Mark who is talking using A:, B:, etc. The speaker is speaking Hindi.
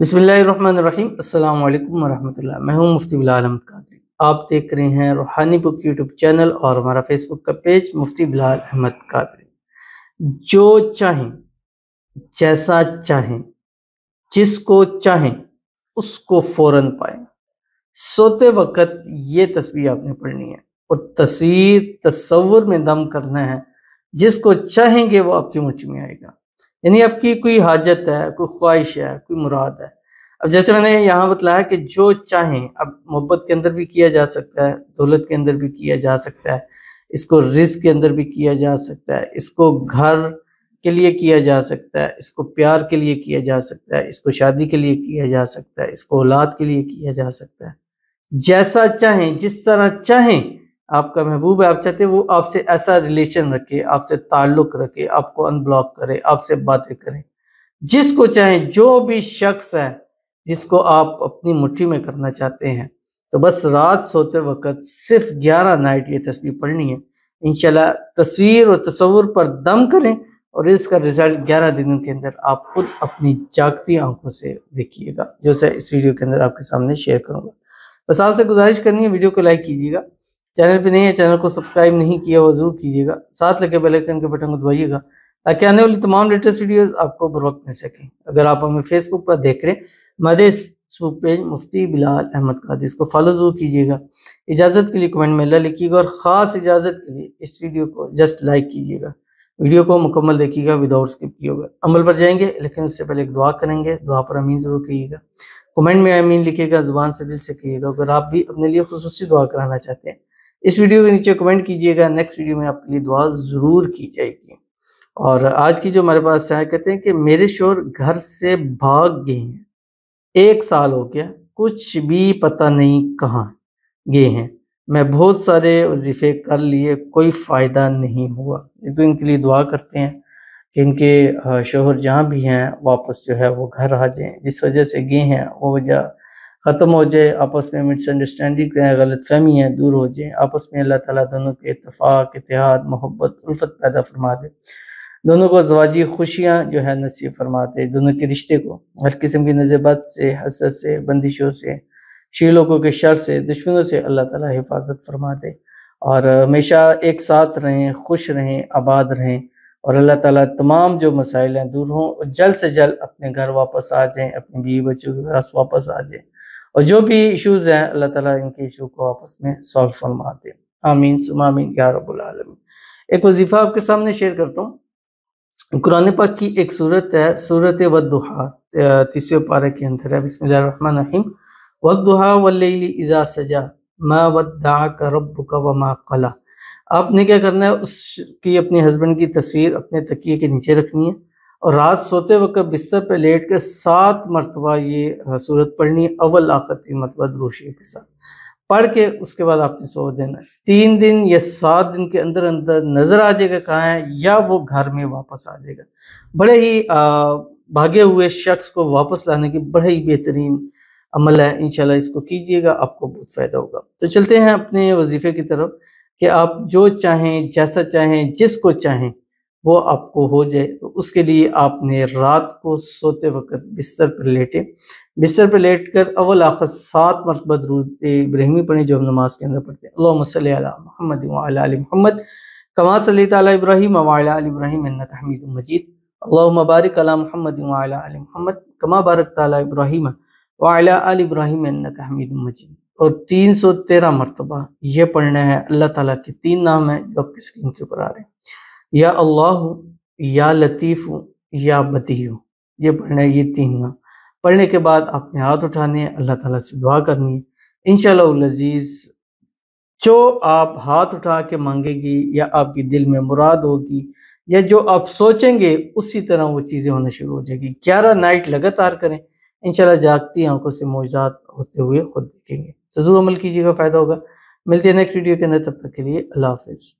A: बिसमीम अल्लाम वरहमल्ला मैं हूं मुफ्ती बिलाल अहमद कादरी आप देख रहे हैं रूहानी बुक यूट्यूब चैनल और हमारा फेसबुक का पेज मुफ्ती बिलाल अहमद कादरी जो चाहें जैसा चाहें जिसको चाहें उसको फौरन पाएं सोते वक्त ये तस्वीर आपने पढ़नी है और तस्वीर तस्वुर में दम करना है जिसको चाहेंगे वो आपकी मुट्ठी में आएगा यानी आपकी कोई हाजत है कोई ख्वाहिश है कोई मुराद है अब जैसे मैंने यहाँ बतलाया कि जो चाहें अब मोहब्बत के अंदर भी किया जा सकता है दौलत के अंदर भी किया जा सकता है इसको रिस्क के अंदर भी किया जा सकता है इसको घर के लिए किया जा सकता है इसको प्यार के लिए किया जा सकता है इसको शादी के लिए किया जा सकता है इसको औलाद के लिए किया जा सकता है जैसा चाहें जिस तरह चाहें आपका महबूब है आप चाहते हैं वो आपसे ऐसा रिलेशन रखे आपसे ताल्लुक रखे आपको अनब्लॉक करे आपसे बातें करें जिसको चाहे जो भी शख्स है जिसको आप अपनी मुट्ठी में करना चाहते हैं तो बस रात सोते वक्त सिर्फ ग्यारह नाइट ये तस्वीर पढ़नी है इनशाला तस्वीर और तस्वुर पर दम करें और इसका रिजल्ट ग्यारह दिनों के अंदर आप खुद अपनी जागती आंखों से देखिएगा जो से इस वीडियो के अंदर आपके सामने शेयर करूंगा बस आपसे गुजारिश करनी है वीडियो को लाइक कीजिएगा चैनल पे नहीं है चैनल को सब्सक्राइब नहीं किया वो जरूर कीजिएगा साथ लगे बेलाइकन के बटन को दबाइएगा ताकि आने वाली तमाम लेटेस्ट वीडियोस आपको बर वक्त मिल सकें अगर आप हमें फेसबुक पर देख रहे हैं हमारे फेसबुक पेज मुफ्ती बिलाल अहमद कादी तो इसको फॉलो जरूर कीजिएगा इजाज़त के लिए कमेंट में अल्लाह लिखिएगा और ख़ास इजाज़त के लिए इस वीडियो को जस्ट लाइक कीजिएगा वीडियो को मुकम्मल देखिएगा विदाउट स्किप किए अमल पर जाएंगे लेकिन उससे पहले एक दुआ करेंगे दुआ पर अमीन ज़रूर कहिएगा कमेंट में अमीन लिखिएगा ज़ुबान से दिल से कहिएगा अगर आप भी अपने लिए खसूस दुआ कराना चाहते हैं इस वीडियो के नीचे कमेंट कीजिएगा नेक्स्ट वीडियो में आपके लिए दुआ ज़रूर की जाएगी और आज की जो हमारे पास है कहते हैं कि मेरे शोर घर से भाग गए हैं एक साल हो गया कुछ भी पता नहीं कहाँ गए हैं मैं बहुत सारे वजीफ़े कर लिए कोई फ़ायदा नहीं हुआ ये तो इनके लिए दुआ करते हैं कि इनके शोहर जहाँ भी हैं वापस जो है वो घर आ जाएं जिस वजह से गए हैं वो वजह ख़त्म हो जाए आपस में मिसअंडरस्टैंडिंग है गलत फहमी है दूर हो जाए आपस में अल्लाह ताला दोनों के इतफाक़ इतिहाद मोहब्बत उल्फत पैदा फरमा दे दोनों को जवाजी खुशियाँ जो है नसीब फरमा दे दोनों के रिश्ते को हर किस्म की नजबत से हसरत से बंदिशों से शी लोगों के शर से दुश्मनों से अल्लाह ताला हिफाजत फरमा दे और हमेशा एक साथ रहें खुश रहें आबाद रहें और अल्लाह ताला तमाम जो मसाइल हैं दूर हों जल्द से जल्द अपने घर वापस आ जाएं अपने बीवी बच्चों के पास वापस आ जाएं और जो भी इश्यूज़ हैं अल्लाह ताला इनके इशू को आपस में सॉल्व फरमा दे आमीन सुमामीन या रबुल आलमी एक वजीफ़ा आपके सामने शेयर करता हूँ कुरान पाक की एक सूरत है सूरत वदुहा तीसरे पारे के अंदर है बिसमीम वदुहा वल्लैली इजा सजा मा वदा का रब का व मा कला आपने क्या करना है उसकी अपने हस्बैंड की तस्वीर अपने तकिए के नीचे रखनी है और रात सोते वक्त बिस्तर पर लेट के सात मरतबा ये सूरत पढ़नी अव्वल आखिरी मतबद दरूशी के साथ पढ़ के उसके बाद आपने सो देना तीन दिन या सात दिन के अंदर अंदर नज़र आ जाएगा कहाँ है या वो घर में वापस आ जाएगा बड़े ही भागे हुए शख्स को वापस लाने की बड़ा ही बेहतरीन अमल है इंशाल्लाह इसको कीजिएगा आपको बहुत फ़ायदा होगा तो चलते हैं अपने वजीफ़े की तरफ कि आप जो चाहें जैसा चाहें जिसको चाहें वो आपको हो जाए तो उसके लिए आपने रात को सोते वक्त बिस्तर पर लेटे बिस्तर पर लेट कर अवल आखिर सात मरतबा दरूद इब्राहिमी पढ़े जो हम नमाज के अंदर पढ़ते हैं मोहम्मद मोहम्मद कमा सल तब्राहिम इब्राहिम हमीद मजीद अल्लाह महमद अला मोहम्मद मोहम्मद कमा बारक ताली इब्राहिम वाला अल इब्राहिम हमीद मजीद और तीन सौ तेरह मरतबा ये पढ़ना है अल्लाह ताला के तीन नाम हैं जो आपकी स्क्रीन के ऊपर आ रहे हैं या अल्लाह या लतीफ़ या हूँ ये पढ़ना है ये तीन ना पढ़ने के बाद आपने हाथ उठाने हैं अल्लाह ताला से दुआ करनी है इन लजीज़ जो आप हाथ उठा के मांगेगी या आपकी दिल में मुराद होगी या जो आप सोचेंगे उसी तरह वो चीज़ें होना शुरू हो जाएगी ग्यारह नाइट लगातार करें इनशाला जागती आंखों से मोजात होते हुए खुद देखेंगे तो ज़रूर अमल कीजिएगा फ़ायदा होगा मिलते हैं नेक्स्ट वीडियो के अंदर तब तक के लिए अल्लाह हाफिज़